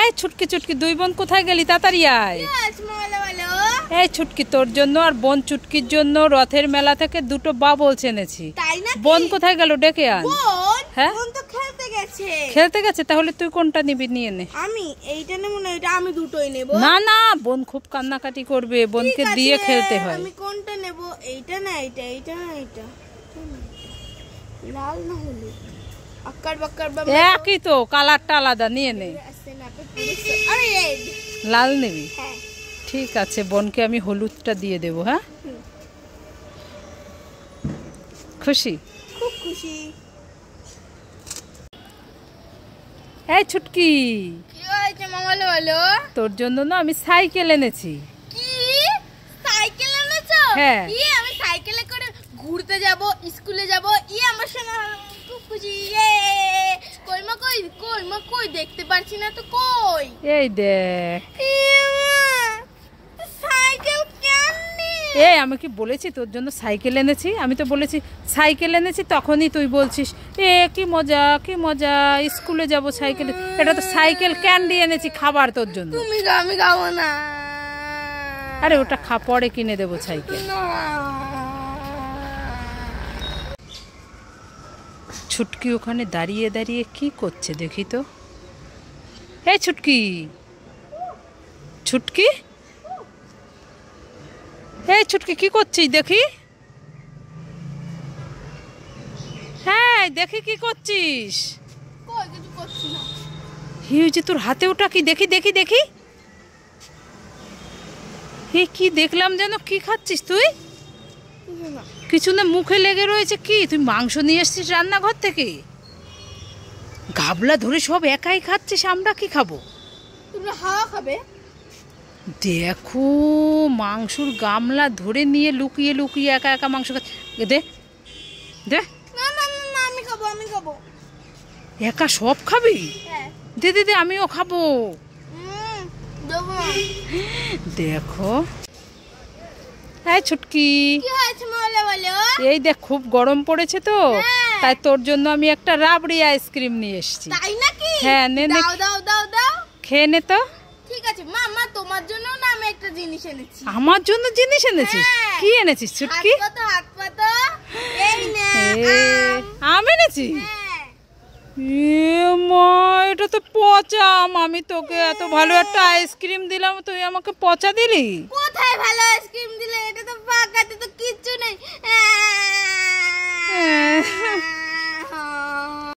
এই ছুটকি ছুটকি দুই বোন কোথায় গেলি তাড়াতাড়ি আয় এই ছুটকি তোর জন্য আর বোন চুটকির জন্য রথের মেলা থেকে দুটো বাবল চেনেছি বোন কোথায় গেল ডেকে আন হ্যাঁ খেলতে গেছে তাহলে তুই কোনটা নিবি নিয়ে নে আমি এইটা নেব না এটা আমি দুটোই নেব না না বোন খুব কান্নাকাটি করবে বোনকে দিয়ে খেলতে হয় আমি কোনটা নেব এইটা না এইটা এইটা না এইটা লাল না হলুদ আক্কার বাক্কার একই তো কালারটা আলাদা নিয়ে নে লাল নেবি হ্যাঁ। ঠিক আছে বনকে আমি হলুদটা দিয়ে দেবো হ্যাঁ খুশি খুব খুশি এই ছুটকি তোর জন্য না আমি সাইকেল এনেছি কি সাইকেল হ্যাঁ ইয়ে, আমি সাইকেলে করে ঘুরতে যাব স্কুলে যাব ই ইয়ে আমার সঙ্গে খুব খুশি ইয়ে। কই দেখতে পারছি না তো কই এই দেখ এই আমি কি বলেছি তোর জন্য সাইকেল এনেছি আমি তো বলেছি সাইকেল এনেছি তখনই তুই বলছিস এ কি মজা কি মজা স্কুলে যাব সাইকেল এটা তো সাইকেল ক্যান্ডি এনেছি খাবার তোর জন্য তুমি আমি খাবো না আরে ওটা খা পরে কিনে দেবো সাইকেল ছুটকি ওখানে দাঁড়িয়ে দাঁড়িয়ে কি করছে দেখি তো হে ছুটকি ছুটকি এই ছুটকি কি করছিস দেখি হ্যাঁ দেখি কি করছিস হিউজি তোর হাতে ওটা কি দেখি দেখি দেখি হে কি দেখলাম যেন কি খাচ্ছিস তুই কিছু না মুখে লেগে রয়েছে কি তুই মাংস নিয়ে এসছিস রান্নাঘর থেকে গাবলা ধরে সব একাই খাচ্ছিস আমরা কি খাবো তোমরা হাওয়া খাবে দেখো মাংসর গামলা ধরে নিয়ে লুকিয়ে লুকিয়ে একা একা মাংস খাচ্ছে দে দে একা সব খাবি হ্যাঁ। দে দে দে আমিও খাবো দেখো হ্যাঁ ছুটকি এই দেখ খুব গরম পড়েছে তো হ্যাঁ। হ্যাঁ। তাই তোর জন্য আমি একটা রাবড়ি আইসক্রিম নিয়ে এসেছি তাই নাকি হ্যাঁ নে নে দাও দাও দাও খেয়ে নে তো ঠিক আছে মামা তোমার জন্য না আমি একটা জিনিস এনেছি আমার জন্য জিনিস এনেছিস হ্যাঁ। কি এনেছিস ছুটকি হাত এনেছি হ্যাঁ। এটা তো পচা আম আমি তোকে এত ভালো একটা আইসক্রিম দিলাম তুই আমাকে পচা দিলি কোথায় ভালো আইসক্রিম দিলে এটা তো পাকাতে তো কিচ্ছু